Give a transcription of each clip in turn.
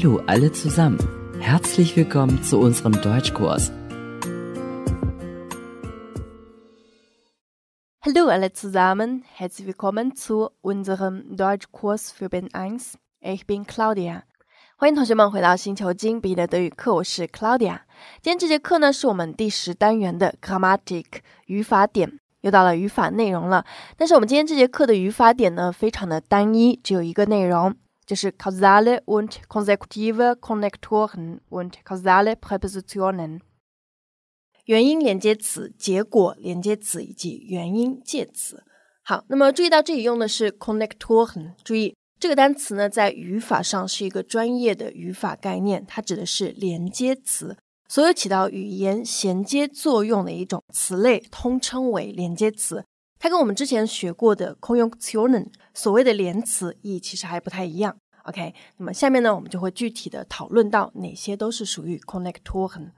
Hallo alle zusammen. Herzlich willkommen zu unserem Deutschkurs. Hallo alle zusammen. Herzlich willkommen zu unserem Deutschkurs für Ben 1. Ich bin Claudia. 欢迎同学们回到星球精笔的德语课，我是 Claudia。今天这节课呢，是我们第十单元的 Grammatic 语法点。又到了语法内容了，但是我们今天这节课的语法点呢，非常的单一，只有一个内容。就是 c a u s a l e und c o n s e c u t i v e c o n n e c t o r e n und c a u s a l e p r e p o s i t i o n e n 原因连接词、结果连接词以及原因介词。好，那么注意到这里用的是 c o n n e c t o r e n 注意这个单词呢在语法上是一个专业的语法概念，它指的是连接词，所有起到语言衔接作用的一种词类，通称为连接词。它跟我们之前学过的 conjunction 所谓的连词意义其实还不太一样。OK，那么下面呢，我们就会具体的讨论到哪些都是属于 c o n n e c t i o n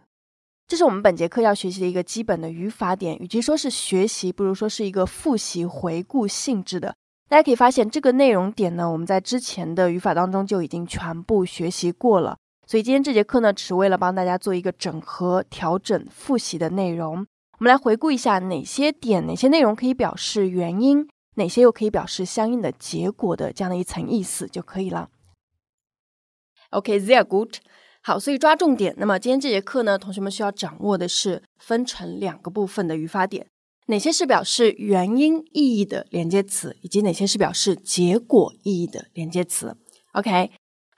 这是我们本节课要学习的一个基本的语法点，与其说是学习，不如说是一个复习回顾性质的。大家可以发现，这个内容点呢，我们在之前的语法当中就已经全部学习过了。所以今天这节课呢，只是为了帮大家做一个整合、调整、复习的内容。我们来回顾一下哪些点、哪些内容可以表示原因，哪些又可以表示相应的结果的这样的一层意思就可以了。OK，they are good。好，所以抓重点。那么今天这节课呢，同学们需要掌握的是分成两个部分的语法点：哪些是表示原因意义的连接词，以及哪些是表示结果意义的连接词。OK。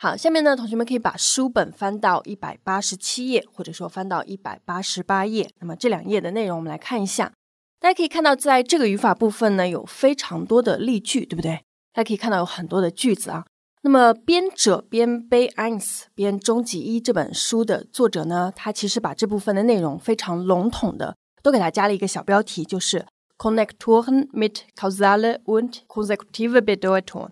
好，下面呢，同学们可以把书本翻到一百八十七页，或者说翻到一百八十八页。那么这两页的内容，我们来看一下。大家可以看到，在这个语法部分呢，有非常多的例句，对不对？大家可以看到有很多的句子啊。那么编者编背安妮斯编终极一这本书的作者呢，他其实把这部分的内容非常笼统的，都给他加了一个小标题，就是 c o n n e c t o r e n mit kausale und k o n s e c u t i v e Bedeutung。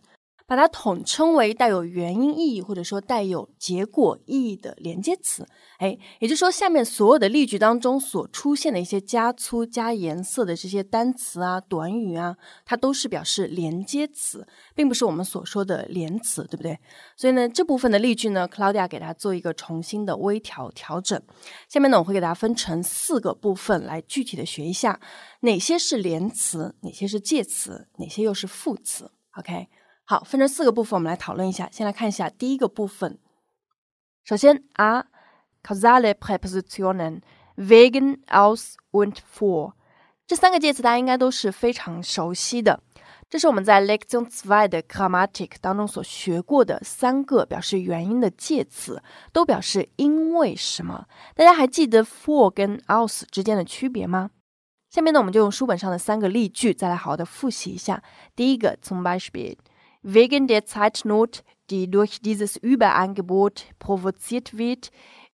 把它统称为带有原因意义或者说带有结果意义的连接词，哎，也就是说下面所有的例句当中所出现的一些加粗加颜色的这些单词啊、短语啊，它都是表示连接词，并不是我们所说的连词，对不对？所以呢，这部分的例句呢，Claudia 给它做一个重新的微调调整。下面呢，我会给大家分成四个部分来具体的学一下，哪些是连词，哪些是介词，哪些又是副词。OK。好，分成四个部分，我们来讨论一下。先来看一下第一个部分。首先，a c a u s a le p r e p o s i to n e n vegan else went for，这三个介词大家应该都是非常熟悉的。这是我们在 Lexon zwei 的 climatic 当中所学过的三个表示原因的介词，都表示因为什么。大家还记得 for 跟 else 之间的区别吗？下面呢，我们就用书本上的三个例句再来好好的复习一下。第一个，i 么办？Wegen der Zeitnot, die durch dieses Überangebot provoziert wird,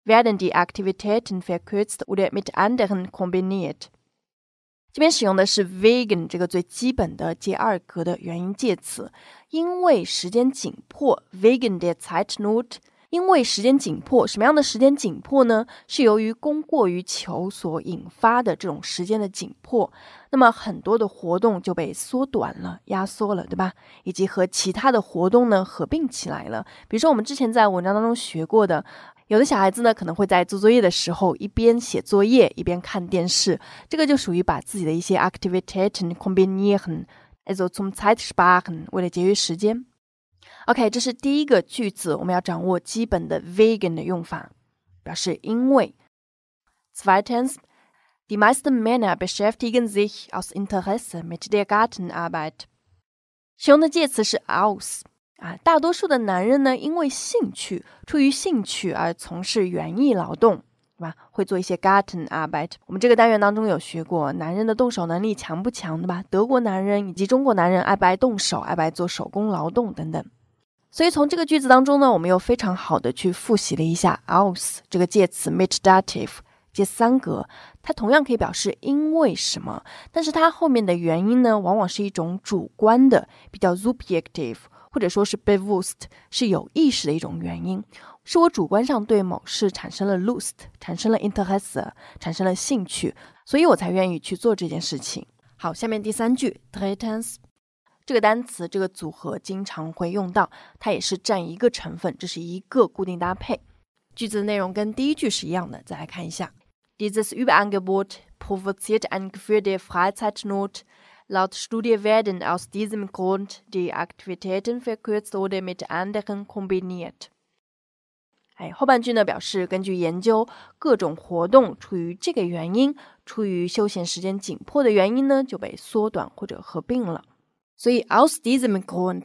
werden die Aktivitäten verkürzt oder mit anderen kombiniert. 这边使用的是 wegen 这个最基本的第二格的元音介词，因为时间紧迫，wegen der Zeitnot 因为时间紧迫，什么样的时间紧迫呢？是由于供过于求所引发的这种时间的紧迫，那么很多的活动就被缩短了、压缩了，对吧？以及和其他的活动呢合并起来了。比如说，我们之前在文章当中学过的，有的小孩子呢可能会在做作业的时候一边写作业一边看电视，这个就属于把自己的一些 activity 成 n 编捏痕，哎，做从 time s p a r e 为了节约时间。OK，这是第一个句子，我们要掌握基本的 Vegan 的用法，表示因为。Zweitens, die meisten Männer beschäftigen sich aus Interesse mit der Gartenarbeit。使用的介词是 aus 啊，大多数的男人呢，因为兴趣，出于兴趣而从事园艺劳动，对吧？会做一些 Gartenarbeit。我们这个单元当中有学过，男人的动手能力强不强，对吧？德国男人以及中国男人爱不爱动手，爱不爱做手工劳动等等。所以从这个句子当中呢，我们又非常好的去复习了一下 aus 这个介词 mitative 接三格，它同样可以表示因为什么，但是它后面的原因呢，往往是一种主观的，比较 subjective 或者说是 bewusst，是有意识的一种原因，是我主观上对某事产生了 lust，产生了 interest，产生了兴趣，所以我才愿意去做这件事情。好，下面第三句 t r e a t e n s 这个单词这个组合经常会用到，它也是占一个成分，这是一个固定搭配。句子的内容跟第一句是一样的，再来看一下。Dieses Überangebot provoziert ein Gefühl der Freizeitnot. Laut Studie werden aus diesem Grund die Aktivitäten verkürzt oder mit anderen kombiniert。哎，后半句呢表示，根据研究，各种活动出于这个原因，出于休闲时间紧迫的原因呢，就被缩短或者合并了。所以 aus diesem Grund，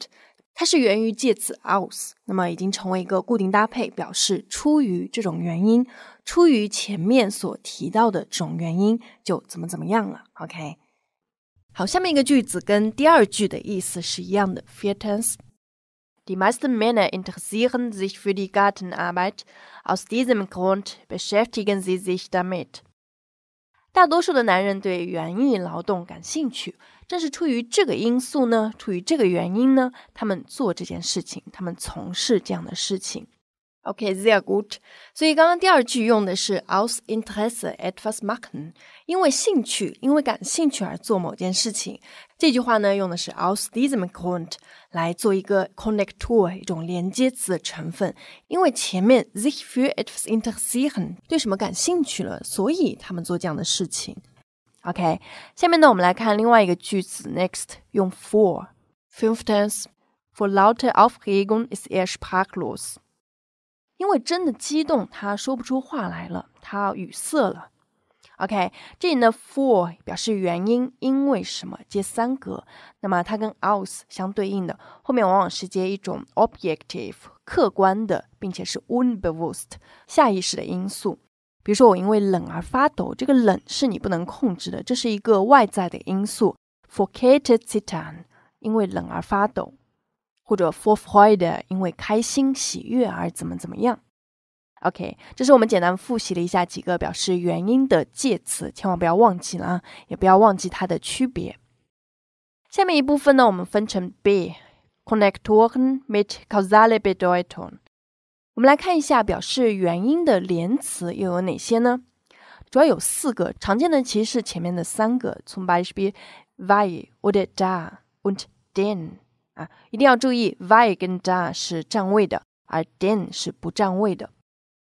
它是源于介词 aus，那么已经成为一个固定搭配，表示出于这种原因，出于前面所提到的这种原因，就怎么怎么样了。OK，好，下面一个句子跟第二句的意思是一样的。Viertens。Die meisten Männer interessieren sich für die Gartenarbeit. Aus diesem Grund beschäftigen sie sich damit. 大多数的男人对园艺劳动感兴趣，正是出于这个因素呢，出于这个原因呢，他们做这件事情，他们从事这样的事情。OK，they are good。所以刚刚第二句用的是 a u s i n t e r e s e at first m a r h e n 因为兴趣，因为感兴趣而做某件事情。这句话呢，用的是 a u s d i s m o u e n t 来做一个 connector，一种连接词的成分。因为前面 they feel at first i n t e r e s n 对什么感兴趣了，所以他们做这样的事情。OK，下面呢，我们来看另外一个句子。Next，用 for，fifth times，for laut e aufregung ist er sprachlos，因为真的激动，他说不出话来了，他语塞了。OK，这里呢，for 表示原因，因为什么，接三格。那么它跟 aus 相对应的，后面往往是接一种 objective 客观的，并且是 unbewusst 下意识的因素。比如说，我因为冷而发抖，这个冷是你不能控制的，这是一个外在的因素。For k e t e t sitan，因为冷而发抖，或者 for freude，因为开心喜悦而怎么怎么样。OK，这是我们简单复习了一下几个表示原因的介词，千万不要忘记了，啊，也不要忘记它的区别。下面一部分呢，我们分成 b，c o n n e c t o r e n mit kausale Bedeutung。我们来看一下表示原因的连词又有哪些呢？主要有四个，常见的其实是前面的三个，从 by, with, v d a with, t d e n 啊，一定要注意 via 跟 da 是占位的，而 d e n 是不占位的。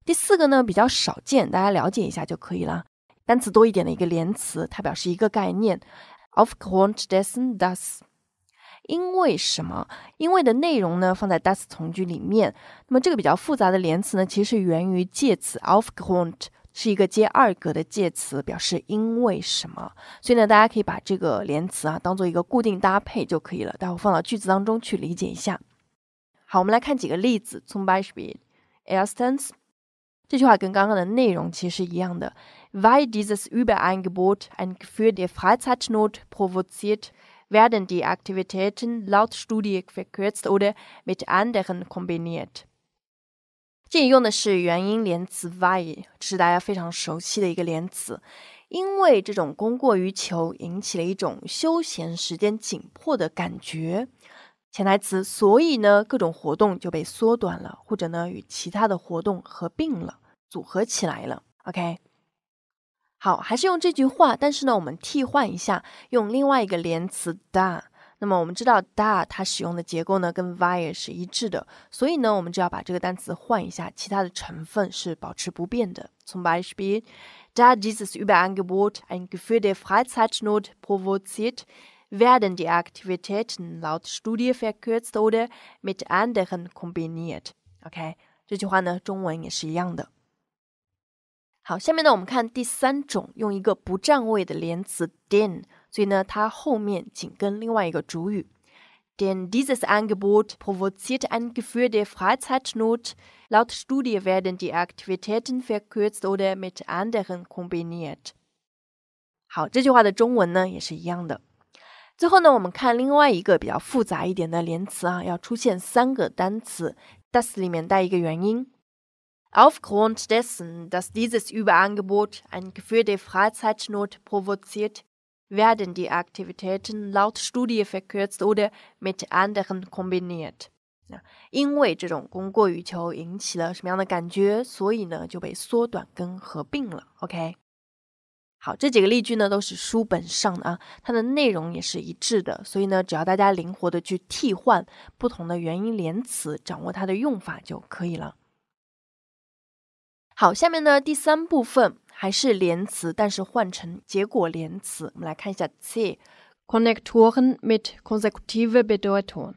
第四个呢比较少见，大家了解一下就可以了。单词多一点的一个连词，它表示一个概念，of course d e s n does。因为什么？因为的内容呢，放在 that 从句里面。那么这个比较复杂的连词呢，其实源于介词 of count，是一个接二格的介词，表示因为什么。所以呢，大家可以把这个连词啊当做一个固定搭配就可以了。待会放到句子当中去理解一下。好，我们来看几个例子。从 b y i n s t a n c 这句话跟刚刚的内容其实一样的。w h y dieses Überein Gebot ein Gefühl der Freizeitnot provoziert werden die Aktivitäten laut Studie verkürzt oder mit anderen kombiniert。这里用的是元音连词 w e i 这是大家非常熟悉的一个连词。因为这种供过于求，引起了一种休闲时间紧迫的感觉，潜台词。所以呢，各种活动就被缩短了，或者呢与其他的活动合并了，组合起来了。OK。好，还是用这句话，但是呢，我们替换一下，用另外一个连词 da。那么我们知道 da 它使用的结构呢，跟 via 是一致的，所以呢，我们就要把这个单词换一下，其他的成分是保持不变的。从白 e 边，da Jesus über Angebot ein Gefühl der f r e i z e i t u c h n o d provoziert, werden die Aktivitäten laut Studie verkürzt oder mit anderen kombiniert。OK，这句话呢，中文也是一样的。好，下面呢，我们看第三种，用一个不占位的连词 then，所以呢，它后面紧跟另外一个主语。Then dieses Angebot provoziert ein Gefühl der Freizeitnot. Laut Studie werden die Aktivitäten verkürzt oder mit anderen kombiniert。好，这句话的中文呢也是一样的。最后呢，我们看另外一个比较复杂一点的连词啊，要出现三个单词，does 里面带一个原因。Aufgrund dessen, dass dieses Überangebot ein Gefühl der Freizeitnot provoziert, werden die Aktivitäten laut Studie verkürzt oder mit anderen kombiniert. 因为这种供过于求引起了什么样的感觉，所以呢就被缩短跟合并了。OK，好，这几个例句呢都是书本上的啊，它的内容也是一致的，所以呢只要大家灵活的去替换不同的元音连词，掌握它的用法就可以了。好，下面呢第三部分还是连词，但是换成结果连词。我们来看一下，se connectwohen mit c o n s e c u t i v b e d e u t e n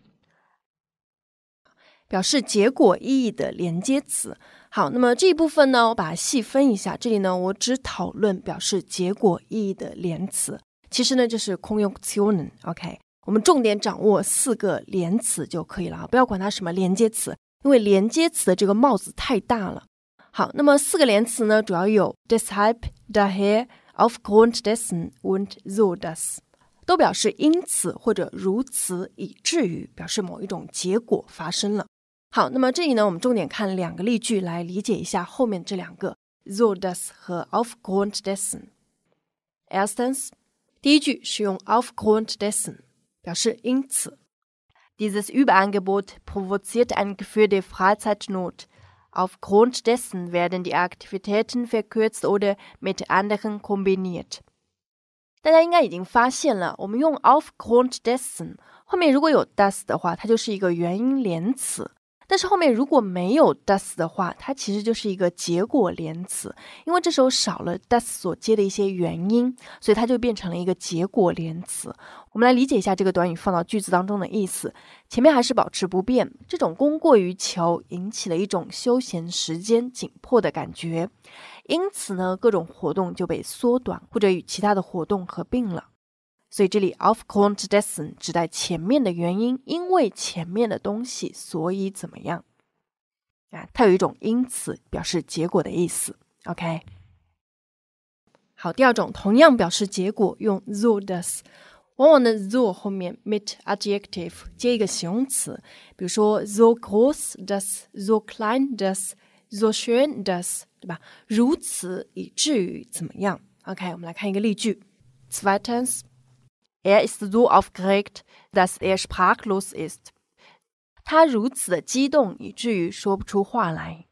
表示结果意义的连接词。好，那么这一部分呢，我把它细分一下。这里呢，我只讨论表示结果意义的连词。其实呢，就是空 c tion，OK。我们重点掌握四个连词就可以了，不要管它什么连接词，因为连接词的这个帽子太大了。好，那么四个连词呢，主要有 deshalb、daher、aufgrund dessen und so d a s 都表示因此或者如此以至于，表示某一种结果发生了。好，那么这里呢，我们重点看两个例句来理解一下后面这两个 so d a s 和 aufgrund dessen。First s e n s 第一句是用 aufgrund dessen 表示因此，dieses Überangebot provoziert ein Gefühl der Freizeitnot。Aufgrund dessen werden die Aktivitäten verkürzt oder mit anderen kombiniert. 大家应该已经发现了，我们用 aufgrund dessen 后面如果有 das 的话，它就是一个元音连词。但是后面如果没有 d o e s 的话，它其实就是一个结果连词，因为这时候少了 d o e s 所接的一些原因，所以它就变成了一个结果连词。我们来理解一下这个短语放到句子当中的意思。前面还是保持不变，这种供过于求引起了一种休闲时间紧迫的感觉，因此呢，各种活动就被缩短或者与其他的活动合并了。所以这里 off c r u s e doesn't 指代前面的原因，因为前面的东西，所以怎么样啊？它有一种因此表示结果的意思。OK，好，第二种同样表示结果，用 so does，往往呢 so 后面 meet adjective 接一个形容词，比如说 so groß das，so klein das，so schön das，对吧？如此以至于怎么样？OK，我们来看一个例句 s w i t e r n s there is the zoo of Great. Does there is park losiest? 他如此的激动以至于说不出话来。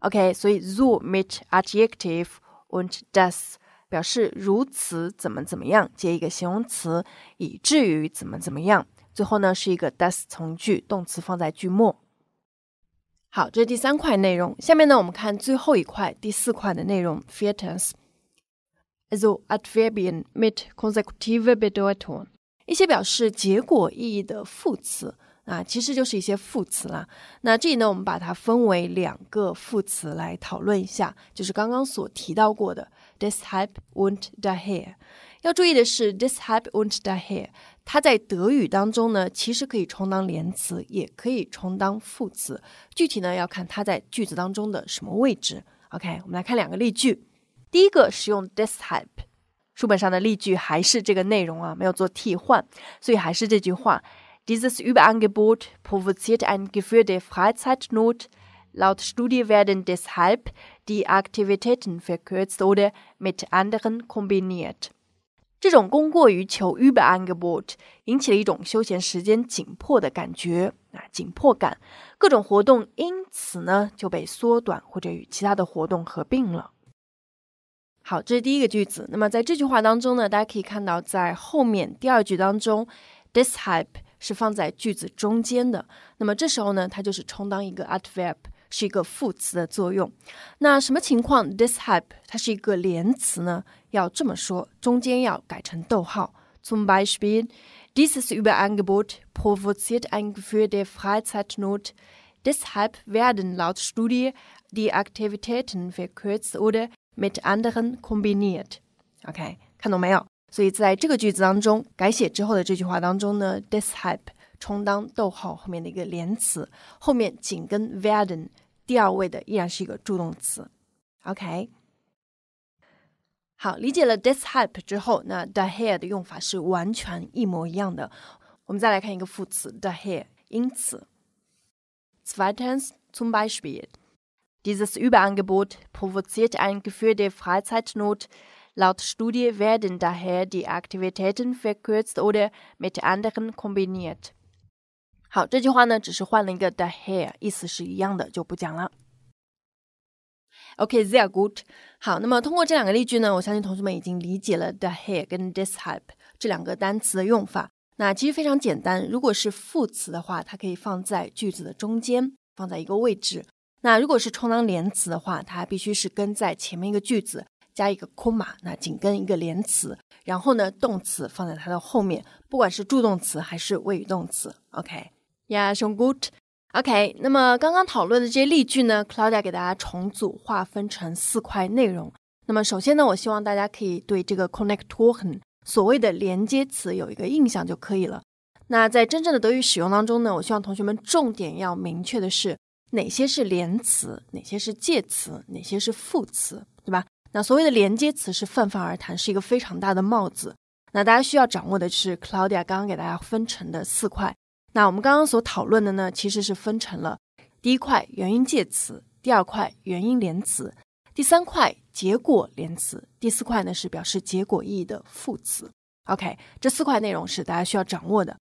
OK，所以 zoo meet adjective, which does 表示如此怎么怎么样，接一个形容词，以至于怎么怎么样，最后呢是一个 does 从句，动词放在句末。好，这是第三块内容。下面呢我们看最后一块第四块的内容 f h r e t e n s As o a d v a r b i a n mit konsekutiver Bedeutung，一些表示结果意义的副词啊，其实就是一些副词啦。那这里呢，我们把它分为两个副词来讨论一下，就是刚刚所提到过的 "this h y p e won't die here"。要注意的是，"this h y p e won't die here" 它在德语当中呢，其实可以充当连词，也可以充当副词，具体呢要看它在句子当中的什么位置。OK，我们来看两个例句。第一个使用 deshalb，书本上的例句还是这个内容啊，没有做替换，所以还是这句话。Dieses Überangebot provoziert ein Gefühl der Freizeitnot. Laut Studie werden deshalb die Aktivitäten verkürzt oder mit anderen kombiniert. 这种供过于求 Überangebot 引起了一种休闲时间紧迫的感觉啊，紧迫感，各种活动因此呢就被缩短或者与其他的活动合并了。好，这是第一个句子。那么在这句话当中呢，大家可以看到，在后面第二句当中 d i s h a p b 是放在句子中间的。那么这时候呢，它就是充当一个 adverb，是一个副词的作用。那什么情况 d i s h a p b 它是一个连词呢？要这么说，中间要改成逗号。Zum Beispiel, dieses Überangebot provoziert ein Gefühl der Freizeitnot. Deshalb werden laut Studie die Aktivitäten verkürzt oder mit anderen kombiniert，OK，看懂没有？所以在这个句子当中，改写之后的这句话当中呢，deshalb 充当逗号后面的一个连词，后面紧跟 v e r d e n 第二位的依然是一个助动词，OK。好，理解了 deshalb 之后，那 the h e r 的用法是完全一模一样的。我们再来看一个副词 the h e r 因此 zweiten zum Beispiel。Dieses Überangebot provoziert ein Gefühl der Freizeitnot. Laut Studie werden daher die Aktivitäten verkürzt oder mit anderen kombiniert. 好，这句话呢只是换了一个 daher，意思是一样的，就不讲了。Okay, sehr gut. 好，那么通过这两个例句呢，我相信同学们已经理解了 daher 跟 deshalb 这两个单词的用法。那其实非常简单，如果是副词的话，它可以放在句子的中间，放在一个位置。那如果是充当连词的话，它必须是跟在前面一个句子加一个空嘛，那紧跟一个连词，然后呢动词放在它的后面，不管是助动词还是谓语动词。OK，呀，a s o h o n g OK，那么刚刚讨论的这些例句呢 c l a u d a 给大家重组划分成四块内容。那么首先呢，我希望大家可以对这个 connectoren 所谓的连接词有一个印象就可以了。那在真正的德语使用当中呢，我希望同学们重点要明确的是。哪些是连词？哪些是介词？哪些是副词？对吧？那所谓的连接词是泛泛而谈，是一个非常大的帽子。那大家需要掌握的是 Claudia 刚刚给大家分成的四块。那我们刚刚所讨论的呢，其实是分成了第一块原因介词，第二块原因连词，第三块结果连词，第四块呢是表示结果意义的副词。OK，这四块内容是大家需要掌握的。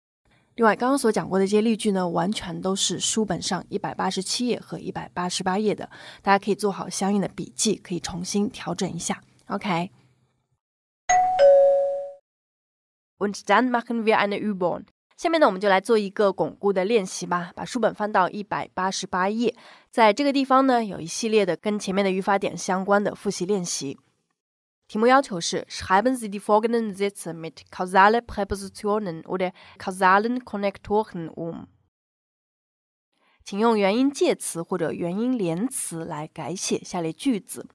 另外，刚刚所讲过的这些例句呢，完全都是书本上一百八十七页和一百八十八页的，大家可以做好相应的笔记，可以重新调整一下。OK。When Dan machen wir einen ü b e r b o n 下面呢，我们就来做一个巩固的练习吧。把书本翻到一百八十八页，在这个地方呢，有一系列的跟前面的语法点相关的复习练习。题目要求是：，书写您下列 m 请用原因介词或者原因连词来改写下列句子。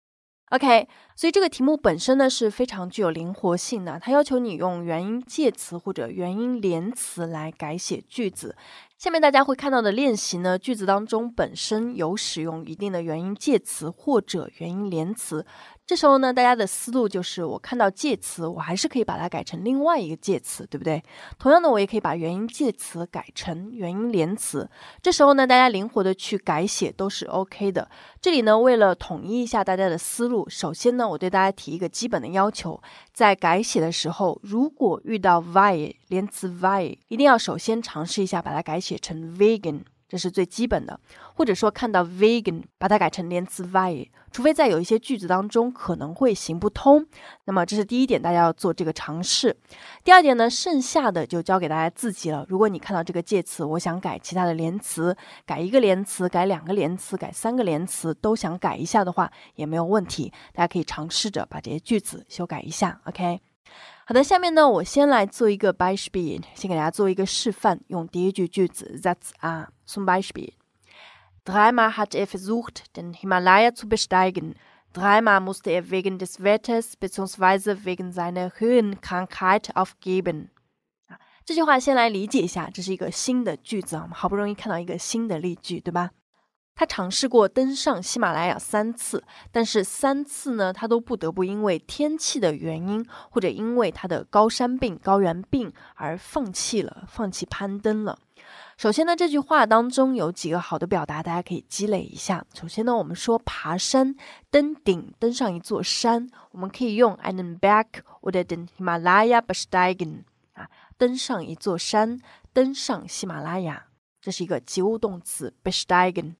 OK，所以这个题目本身呢是非常具有灵活性的，它要求你用原因介词或者原因连词来改写句子。下面大家会看到的练习呢，句子当中本身有使用一定的原因介词或者原因连词。这时候呢，大家的思路就是，我看到介词，我还是可以把它改成另外一个介词，对不对？同样呢，我也可以把原因介词改成原因连词。这时候呢，大家灵活的去改写都是 OK 的。这里呢，为了统一一下大家的思路，首先呢，我对大家提一个基本的要求，在改写的时候，如果遇到 v i 连词 v i 一定要首先尝试一下把它改写成 vegan。这是最基本的，或者说看到 vegan 把它改成连词 v i 除非在有一些句子当中可能会行不通，那么这是第一点，大家要做这个尝试。第二点呢，剩下的就交给大家自己了。如果你看到这个介词，我想改其他的连词，改一个连词，改两个连词，改三个连词，都想改一下的话，也没有问题，大家可以尝试着把这些句子修改一下，OK。好的，下面呢，我先来做一个 Beispiel，先给大家做一个示范，用第一句句子 Satz A zum Beispiel. Dreimal hat er versucht, den Himalaya zu besteigen. Dreimal musste er wegen des Wetters bzw. wegen seiner Höhenkrankheit aufgeben. 这句话先来理解一下，这是一个新的句子啊，我们好不容易看到一个新的例句，对吧？他尝试过登上喜马拉雅三次，但是三次呢，他都不得不因为天气的原因，或者因为他的高山病、高原病而放弃了，放弃攀登了。首先呢，这句话当中有几个好的表达，大家可以积累一下。首先呢，我们说爬山、登顶、登上一座山，我们可以用 einen Berg oder den Himalaya besteigen。啊，登上一座山，登上喜马拉雅，这是一个及物动词 besteigen。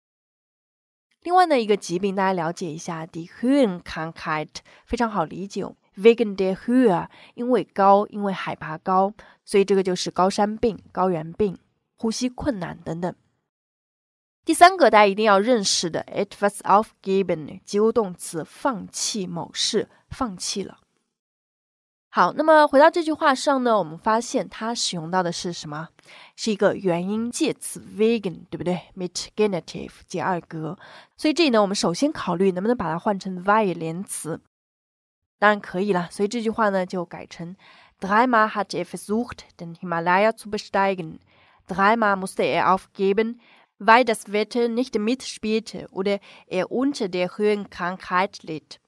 另外呢，一个疾病大家了解一下，Dhun Kangkite 非常好理解 v e g a n d e h u n 因为高，因为海拔高，所以这个就是高山病、高原病、呼吸困难等等。第三个大家一定要认识的，It was off given 及物动词，放弃某事，放弃了。好，那么回到这句话上呢，我们发现它使用到的是什么？是一个原因介词 v e g a n 对不对？mit Genitive，介二格。所以这里呢，我们首先考虑能不能把它换成 v i l 连词，当然可以了。所以这句话呢，就改成 dreimal hatte er versucht den Himalaya zu besteigen, dreimal musste er aufgeben, weil das Wetter nicht mitspielte oder er unter der hohen Krankheit litt。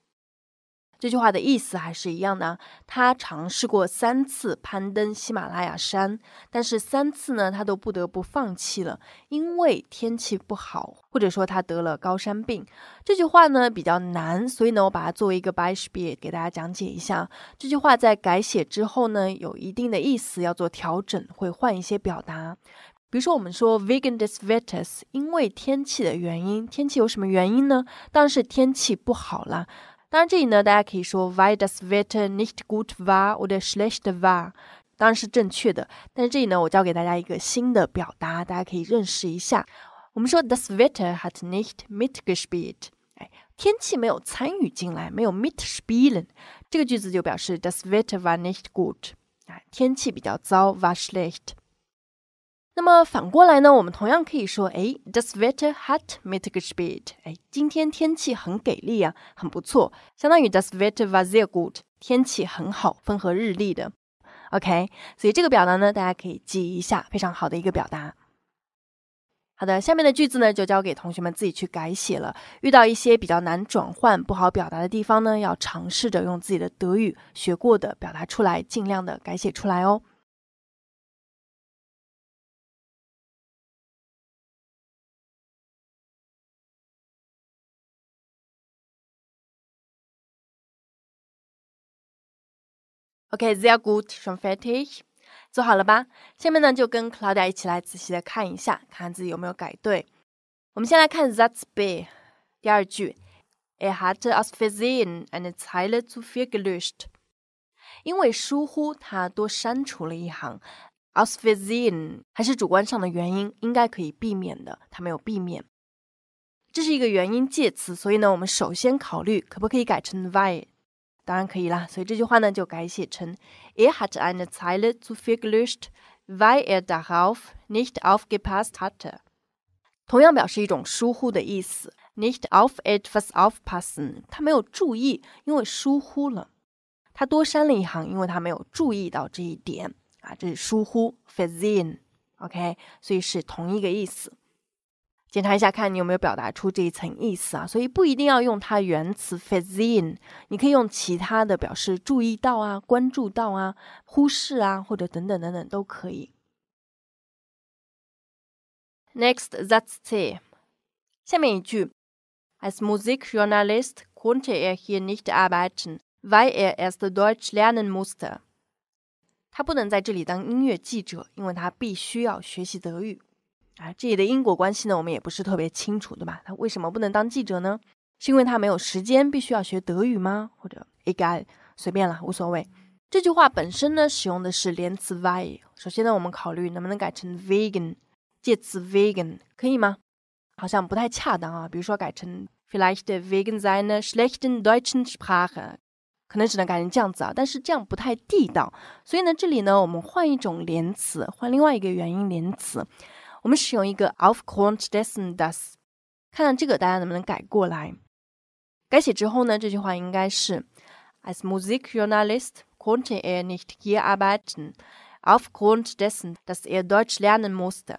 这句话的意思还是一样的。他尝试过三次攀登喜马拉雅山，但是三次呢，他都不得不放弃了，因为天气不好，或者说他得了高山病。这句话呢比较难，所以呢，我把它作为一个 by speed 给大家讲解一下。这句话在改写之后呢，有一定的意思要做调整，会换一些表达。比如说，我们说 v i g a n d e s vetus”，因为天气的原因，天气有什么原因呢？当然是天气不好了。当然，这里呢，大家可以说 weil das Wetter nicht gut war oder schlecht war，当然是正确的。但是这里呢，我教给大家一个新的表达，大家可以认识一下。我们说 das Wetter hat nicht mitgespielt，哎，天气没有参与进来，没有 mitspielen。这个句子就表示 das Wetter war nicht gut，啊，天气比较糟，war schlecht。那么反过来呢，我们同样可以说，哎，Das wetter hat m i t g e s p h e t 哎，今天天气很给力啊，很不错，相当于 Das wetter war sehr gut，天气很好，风和日丽的。OK，所以这个表达呢，大家可以记一下，非常好的一个表达。好的，下面的句子呢，就交给同学们自己去改写了。遇到一些比较难转换、不好表达的地方呢，要尝试着用自己的德语学过的表达出来，尽量的改写出来哦。Okay, there good from f r a t i u e 做好了吧？下面呢就跟 Claudia 一起来仔细的看一下，看看自己有没有改对。我们先来看 t h a t s B，第二句，Er hatte aus Versehen eine Zeile zu viel gelöscht，因为疏忽他多删除了一行。Aus Versehen 还是主观上的原因，应该可以避免的，他没有避免。这是一个原因介词，所以呢，我们首先考虑可不可以改成 weil。当然可以啦。所以这句话呢就改写成，er hat eine Zeile zu viel gelöscht，weil er darauf nicht aufgepasst hatte。同样表示一种疏忽的意思，nicht auf etwas aufpassen，他没有注意，因为疏忽了，他多删了一行，因为他没有注意到这一点啊，这是疏忽 f a h i e n o k 所以是同一个意思。检查一下，看你有没有表达出这一层意思啊。所以不一定要用它原词 f a z i n 你可以用其他的表示注意到啊、关注到啊、忽视啊或者等等等等都可以。Next, that's Tim. Timen Als Musikjournalist konnte er hier nicht arbeiten, weil er erst Deutsch lernen musste. 他不能在这里当音乐记者，因为他必须要学习德语。啊，这里的因果关系呢，我们也不是特别清楚，对吧？他为什么不能当记者呢？是因为他没有时间，必须要学德语吗？或者，哎，该随便了，无所谓。这句话本身呢，使用的是连词 v e i 首先呢，我们考虑能不能改成 vegan。介词 vegan 可以吗？好像不太恰当啊。比如说改成 vielleicht wegen seiner schlechten deutschen Sprache，可能只能改成这样子啊。但是这样不太地道。所以呢，这里呢，我们换一种连词，换另外一个原因连词。我们使用一个 aufgrund dessen dass，看看这个大家能不能改过来。改写之后呢，这句话应该是，as Musikjournalist konnte er nicht hier arbeiten aufgrund dessen dass er Deutsch lernen musste。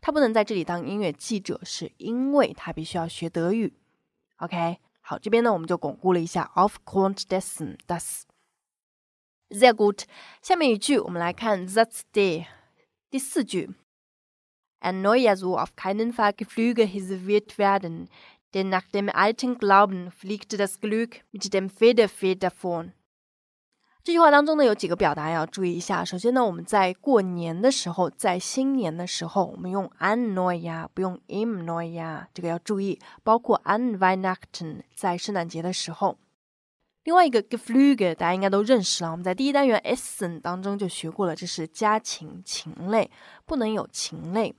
他不能在这里当音乐记者，是因为他必须要学德语。OK，好，这边呢我们就巩固了一下 aufgrund dessen dass。sehr gut。下面一句，我们来看 that s day，第四句。erneuer so auf keinen Fall Geflüge hiviert werden, denn nach dem alten Glauben fliegt das Glück mit dem Federfedervon。这句话当中呢，有几个表达要注意一下。首先呢，我们在过年的时候，在新年的时候，我们用 e r n o y e r 不用 im n o y e n 这个要注意。包括 an w e i n a c h t e n 在圣诞节的时候。另外一个 Geflüge，大家应该都认识了。我们在第一单元 Essen 当中就学过了，这是家禽，禽类不能有禽类。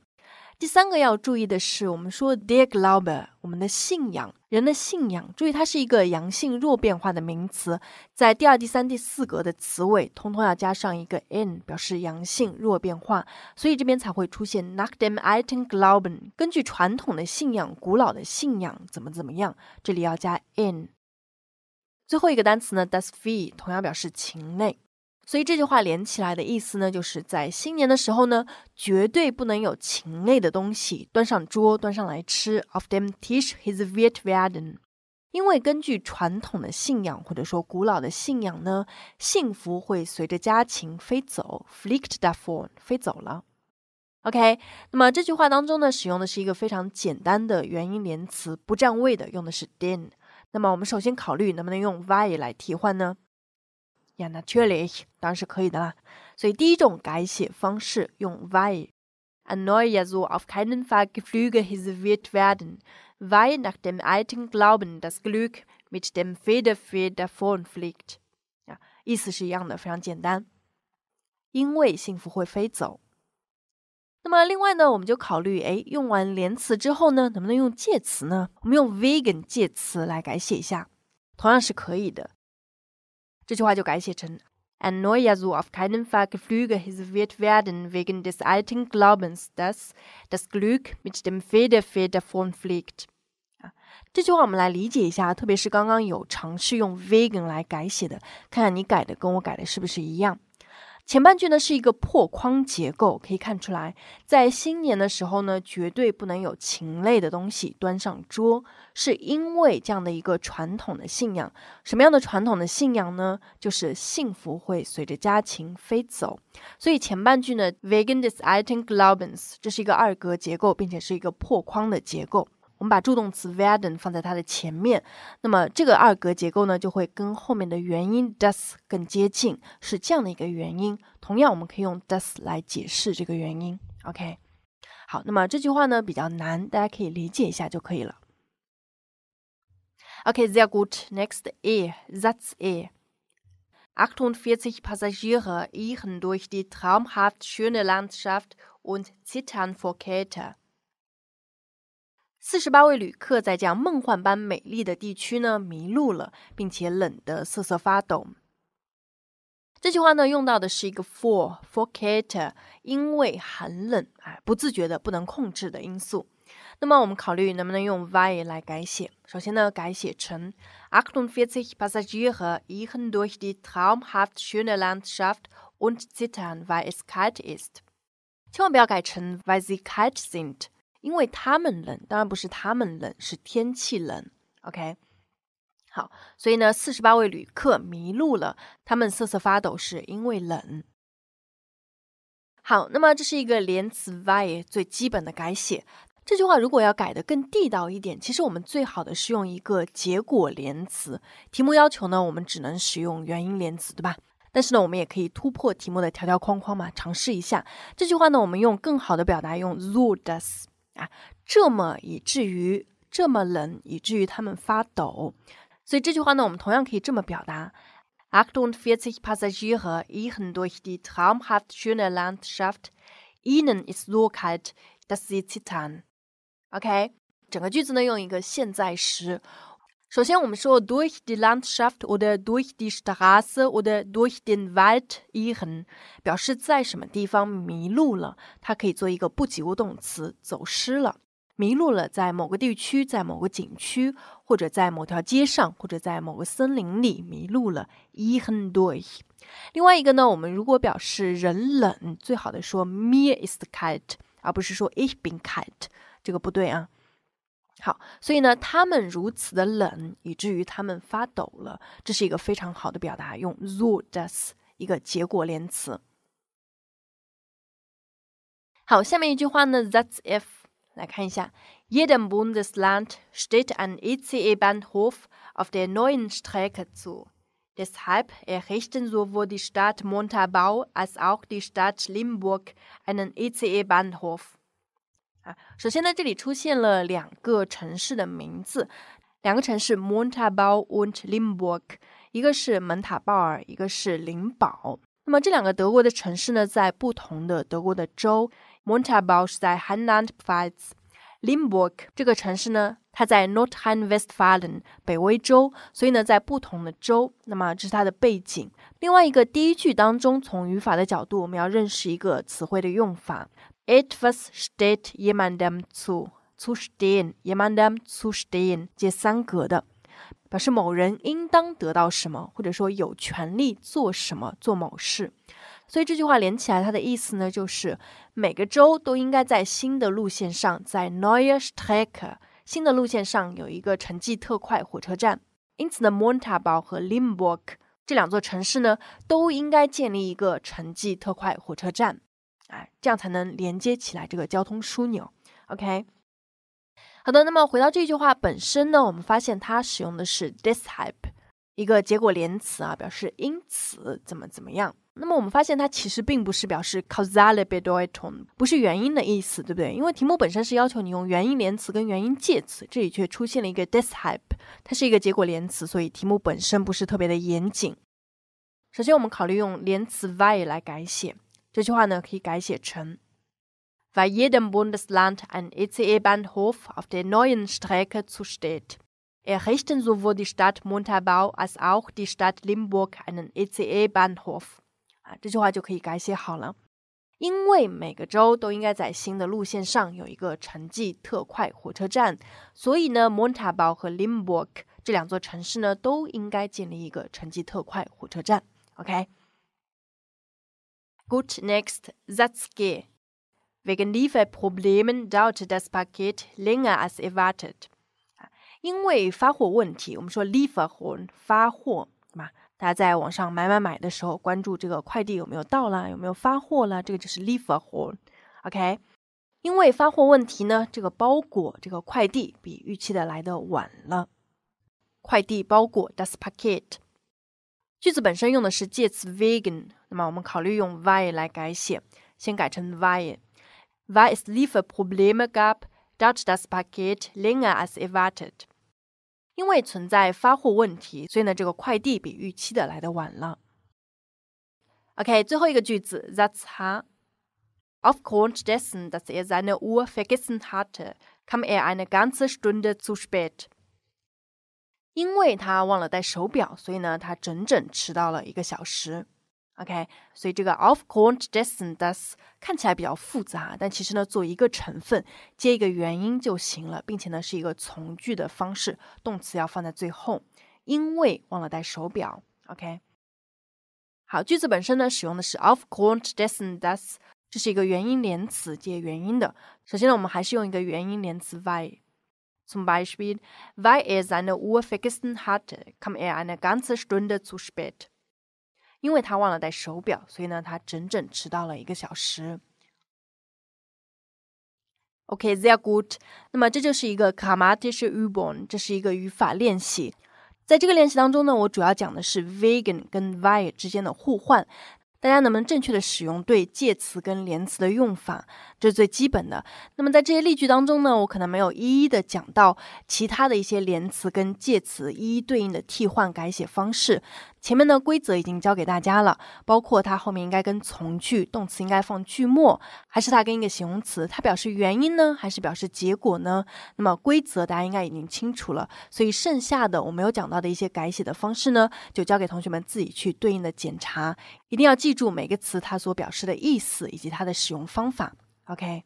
第三个要注意的是，我们说 d e a r g l o b e r 我们的信仰，人的信仰。注意，它是一个阳性弱变化的名词，在第二、第三、第四格的词尾，通通要加上一个 n，表示阳性弱变化。所以这边才会出现 nactem i t e n globen。根据传统的信仰，古老的信仰怎么怎么样，这里要加 n。最后一个单词呢，das fee，同样表示情内。所以这句话连起来的意思呢，就是在新年的时候呢，绝对不能有禽类的东西端上桌、端上来吃。Of them, teach his Viet Varden，因为根据传统的信仰或者说古老的信仰呢，幸福会随着家禽飞走，flicked that f o n 飞走了。OK，那么这句话当中呢，使用的是一个非常简单的元音连词，不占位的，用的是 d e n 那么我们首先考虑能不能用 v i 来替换呢？Ja, natürlich, 当然是可以的啦。所以第一种改写方式用 weil, ein neuer So auf keinen Fall geflüge his wird werden, weil nach dem alten Glauben das Glück mit dem f e d e r f e h davonfliegt。ja, 意思是一样的，非常简单。因为幸福会飞走。那么另外呢，我们就考虑，哎，用完连词之后呢，能不能用介词呢？我们用 wegen 介词来改写一下，同样是可以的。这句话就改写成 Ein neuer soll auf keinen Fall Geflüge reserviert werden wegen des alten Glaubens, dass das Glück mit dem Federfee davonfliegt. 这句话我们来理解一下，特别是刚刚有尝试用 vegan 来改写的，看看你改的跟我改的是不是一样。前半句呢是一个破框结构，可以看出来，在新年的时候呢，绝对不能有禽类的东西端上桌，是因为这样的一个传统的信仰。什么样的传统的信仰呢？就是幸福会随着家禽飞走。所以前半句呢 v e g a n dis item g l o b i n s 这是一个二格结构，并且是一个破框的结构。我们把助动词 werden 放在它的前面，那么这个二格结构呢，就会跟后面的元音 does 更接近，是这样的一个元音。同样，我们可以用 does 来解释这个元音。OK，好，那么这句话呢比较难，大家可以理解一下就可以了。Okay, sehr gut. Next E, Satz E. 48 Passagiere irren durch die traumhaft schöne Landschaft und zittern vor Kälte. 四十八位旅客在这样梦幻般美丽的地区呢，迷路了，并且冷得瑟瑟发抖。这句话呢，用到的是一个 for，for c a t e r 因为寒冷，啊，不自觉的、不能控制的因素。那么，我们考虑能不能用 weil 来改写。首先呢，改写成 achtundvierzig Passagiere irren durch die traumhaft schöne Landschaft und zittern weil es kalt ist。千万不要改成 weil sie kalt sind。因为他们冷，当然不是他们冷，是天气冷。OK，好，所以呢，四十八位旅客迷路了，他们瑟瑟发抖是因为冷。好，那么这是一个连词 why 最基本的改写。这句话如果要改的更地道一点，其实我们最好的是用一个结果连词。题目要求呢，我们只能使用原因连词，对吧？但是呢，我们也可以突破题目的条条框框嘛，尝试一下。这句话呢，我们用更好的表达，用 does。啊，这么以至于这么冷，以至于他们发抖。所以这句话呢，我们同样可以这么表达：48 Passagiere irren durch die traumhaft schöne Landschaft. Ihnen ist so kalt, dass sie zittern. OK，整个句子呢用一个现在时首先，我们说 durch die Landschaft oder durch die Straße oder durch den Wald irren，表示在什么地方迷路了。它可以做一个不及物动词，走失了，迷路了，在某个地区、在某个景区或者在某条街上或者在某个森林里迷路了，irren durch。另外一个呢，我们如果表示人冷，最好的说 mir ist kalt，而不是说 es bin kalt，这个不对啊。好，所以呢，他们如此的冷，以至于他们发抖了。这是一个非常好的表达，用 so das 一个结果连词。好，下面一句话呢，That's if 来看一下，Jedem Bundesland steht ein ICE-Bahnhof e auf der neuen Strecke zu. Deshalb errichten sowohl die Stadt Montabaur als auch die Stadt Limburg einen ICE-Bahnhof. E 啊，首先呢，这里出现了两个城市的名字，两个城市 m o n t a b a u n 和 Limburg，一个是蒙塔鲍尔，一个是林堡。那么这两个德国的城市呢，在不同的德国的州，Montabaur 是在 h a n n v e l a n d l i m b u r g 这个城市呢，它在 North Hain Westfalen，北威州。所以呢，在不同的州。那么这是它的背景。另外一个，第一句当中，从语法的角度，我们要认识一个词汇的用法。It was state jemandem zu zustehen jemandem zustehen，接三格的表示某人应当得到什么，或者说有权利做什么，做某事。所以这句话连起来，它的意思呢，就是每个州都应该在新的路线上，在 Neustrecker 新的路线上有一个城际特快火车站。因此呢，Montabaur 和 Limburg 这两座城市呢，都应该建立一个城际特快火车站。这样才能连接起来这个交通枢纽，OK？好的，那么回到这句话本身呢，我们发现它使用的是 this h y p e 一个结果连词啊，表示因此怎么怎么样。那么我们发现它其实并不是表示 causalebedoito，不是原因的意思，对不对？因为题目本身是要求你用原因连词跟原因介词，这里却出现了一个 this h y p e 它是一个结果连词，所以题目本身不是特别的严谨。首先，我们考虑用连词 why 来改写。这句话呢可以改写成 weil jedem Bundesland ein ECE-Bahnhof auf der neuen Strecke zusteht. Errichten sowohl die Stadt Montabaur als auch die Stadt Limburg einen ECE-Bahnhof。啊，这句话就可以改写好了。因为每个州都应该在新的路线上有一个城际特快火车站，所以呢，Montabaur 和 Limburg 这两座城市呢都应该建立一个城际特快火车站。OK。put next that ski we can leave a p r o b l e c doubt d a s packet line g r as invited 因为发货问题我们说 leave a horn 发货嘛大家在网上买买买的时候关注这个快递有没有到啦有没有发货啦这个就是 leave a horn ok 因为发货问题呢这个包裹这个快递比预期的来的晚了快递包裹 d a s packet 句子本身用的是介词 wegen，那么我们考虑用 weil 来改写，先改成 weil。Weil es Lieferprobleme gab, dauert das Paket länger als erwartet。因为存在发货问题，所以呢，这个快递比预期的来的晚了。OK，最后一个句子，That's h Aufgrund dessen, dass er seine Uhr vergessen hatte, kam er eine ganze Stunde zu spät. 因为他忘了带手表，所以呢，他整整迟到了一个小时。OK，所以这个 Of course, Jason does 看起来比较复杂，但其实呢，做一个成分接一个原因就行了，并且呢，是一个从句的方式，动词要放在最后。因为忘了带手表。OK，好，句子本身呢，使用的是 Of course, Jason does，这是一个原因连词接原因的。首先呢，我们还是用一个原因连词 Why。Zum Beispiel, weil er seine Uhr vergessen hatte, kam er eine ganze Stunde zu spät. 因为他忘了带手表，所以呢，他整整迟到了一个小时。Okay, sehr gut。那么这就是一个 grammatische Übung，这是一个语法练习。在这个练习当中呢，我主要讲的是 wegen 跟 weil 之间的互换，大家能不能正确的使用对介词跟连词的用法？这是最基本的。那么在这些例句当中呢，我可能没有一一的讲到其他的一些连词跟介词一一对应的替换改写方式。前面的规则已经教给大家了，包括它后面应该跟从句，动词应该放句末，还是它跟一个形容词，它表示原因呢，还是表示结果呢？那么规则大家应该已经清楚了。所以剩下的我没有讲到的一些改写的方式呢，就交给同学们自己去对应的检查。一定要记住每个词它所表示的意思以及它的使用方法。Okay.